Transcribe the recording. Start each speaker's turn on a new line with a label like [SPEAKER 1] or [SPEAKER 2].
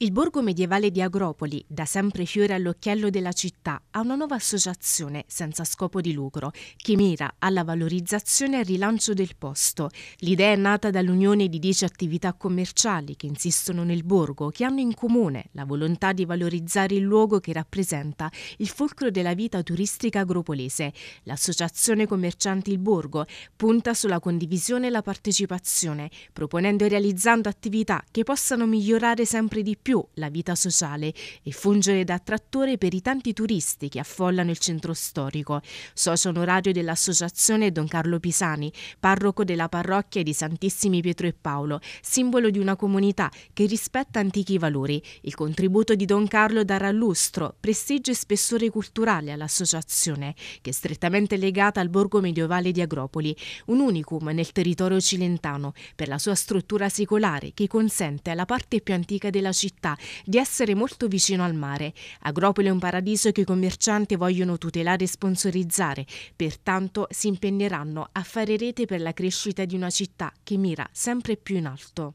[SPEAKER 1] Il borgo medievale di Agropoli, da sempre fiore all'occhiello della città, ha una nuova associazione senza scopo di lucro che mira alla valorizzazione e al rilancio del posto. L'idea è nata dall'unione di dieci attività commerciali che insistono nel borgo, che hanno in comune la volontà di valorizzare il luogo che rappresenta il fulcro della vita turistica agropolese. L'associazione commercianti Il Borgo punta sulla condivisione e la partecipazione, proponendo e realizzando attività che possano migliorare sempre di più più la vita sociale e fungere da attrattore per i tanti turisti che affollano il centro storico. Socio onorario dell'associazione Don Carlo Pisani, parroco della parrocchia di Santissimi Pietro e Paolo, simbolo di una comunità che rispetta antichi valori. Il contributo di Don Carlo darà lustro, prestigio e spessore culturale all'associazione, che è strettamente legata al borgo medievale di Agropoli, un unicum nel territorio cilentano per la sua struttura secolare che consente alla parte più antica della città città, di essere molto vicino al mare. Agropoli è un paradiso che i commercianti vogliono tutelare e sponsorizzare, pertanto si impegneranno a fare rete per la crescita di una città che mira sempre più in alto.